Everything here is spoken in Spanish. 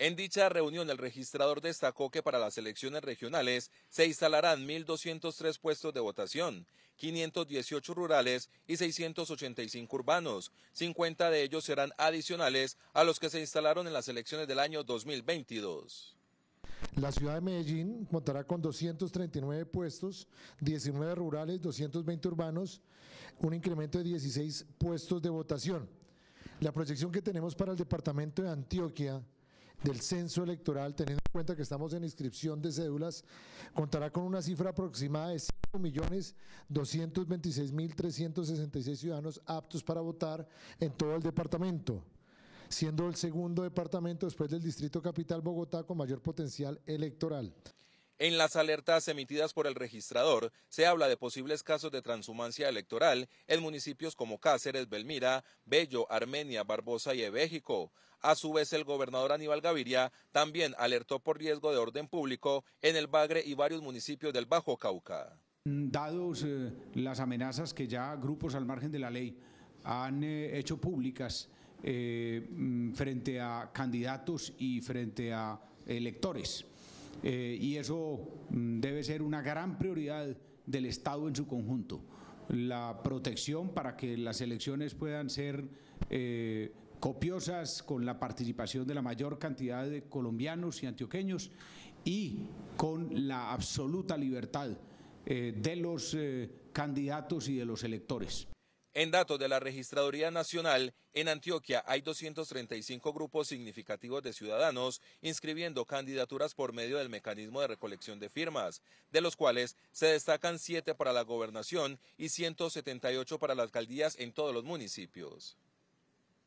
En dicha reunión, el registrador destacó que para las elecciones regionales se instalarán 1.203 puestos de votación, 518 rurales y 685 urbanos. 50 de ellos serán adicionales a los que se instalaron en las elecciones del año 2022. La ciudad de Medellín contará con 239 puestos, 19 rurales, 220 urbanos, un incremento de 16 puestos de votación. La proyección que tenemos para el departamento de Antioquia del censo electoral, teniendo en cuenta que estamos en inscripción de cédulas, contará con una cifra aproximada de 5.226.366 ciudadanos aptos para votar en todo el departamento siendo el segundo departamento después del Distrito Capital Bogotá con mayor potencial electoral. En las alertas emitidas por el registrador se habla de posibles casos de transhumancia electoral en municipios como Cáceres, Belmira, Bello, Armenia, Barbosa y Ebéjico. A su vez, el gobernador Aníbal Gaviria también alertó por riesgo de orden público en el Bagre y varios municipios del Bajo Cauca. Dados eh, las amenazas que ya grupos al margen de la ley han eh, hecho públicas eh, mm, frente a candidatos y frente a electores. Eh, y eso mm, debe ser una gran prioridad del Estado en su conjunto. La protección para que las elecciones puedan ser eh, copiosas con la participación de la mayor cantidad de colombianos y antioqueños y con la absoluta libertad eh, de los candidatos y de los electores. En datos de la Registraduría Nacional, en Antioquia hay 235 grupos significativos de ciudadanos inscribiendo candidaturas por medio del mecanismo de recolección de firmas, de los cuales se destacan 7 para la gobernación y 178 para las alcaldías en todos los municipios.